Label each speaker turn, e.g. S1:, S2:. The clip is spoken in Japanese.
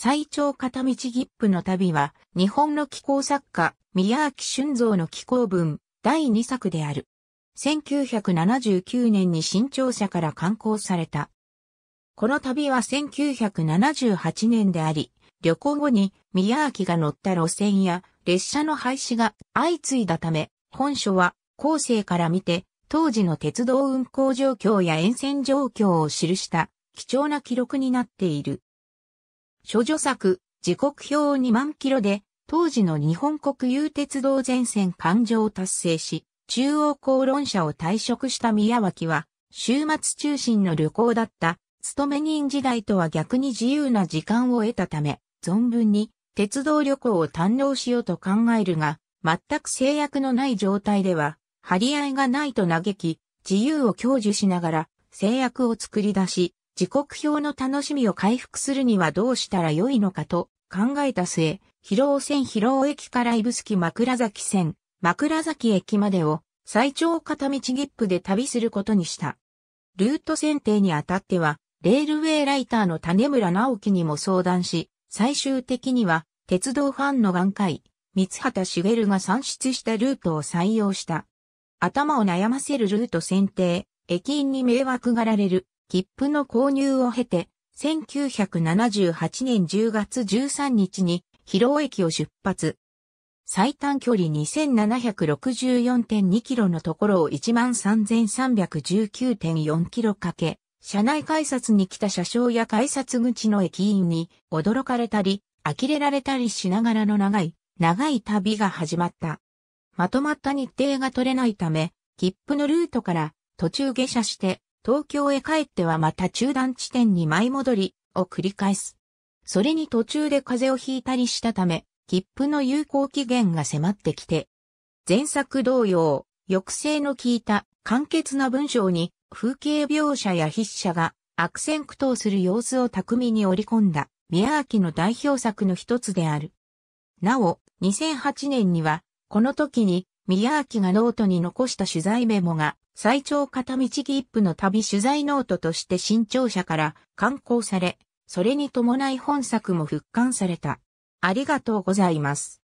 S1: 最長片道切符の旅は、日本の気候作家、宮脇俊造の気候文、第2作である。1979年に新潮社から刊行された。この旅は1978年であり、旅行後に宮脇が乗った路線や列車の廃止が相次いだため、本書は後世から見て当時の鉄道運行状況や沿線状況を記した貴重な記録になっている。諸女作、時刻表2万キロで、当時の日本国有鉄道全線環状を達成し、中央公論者を退職した宮脇は、週末中心の旅行だった、勤め人時代とは逆に自由な時間を得たため、存分に鉄道旅行を堪能しようと考えるが、全く制約のない状態では、張り合いがないと嘆き、自由を享受しながら制約を作り出し、時刻表の楽しみを回復するにはどうしたらよいのかと考えた末、広尾線広尾駅から指宿枕崎線、枕崎駅までを最長片道切符で旅することにした。ルート選定にあたっては、レールウェイライターの種村直樹にも相談し、最終的には、鉄道ファンの眼界、三畑茂が算出したルートを採用した。頭を悩ませるルート選定、駅員に迷惑がられる、切符の購入を経て、1978年10月13日に広尾駅を出発。最短距離2764.2キロのところを13319.4キロかけ、車内改札に来た車掌や改札口の駅員に驚かれたり、呆れられたりしながらの長い、長い旅が始まった。まとまった日程が取れないため、切符のルートから途中下車して東京へ帰ってはまた中断地点に舞い戻り、を繰り返す。それに途中で風邪をひいたりしたため、切符の有効期限が迫ってきて、前作同様、抑制の効いた簡潔な文章に風景描写や筆者が悪戦苦闘する様子を巧みに織り込んだ宮脇の代表作の一つである。なお、2008年には、この時に宮明がノートに残した取材メモが、最長片道切符の旅取材ノートとして新潮社から刊行され、それに伴い本作も復刊された。ありがとうございます。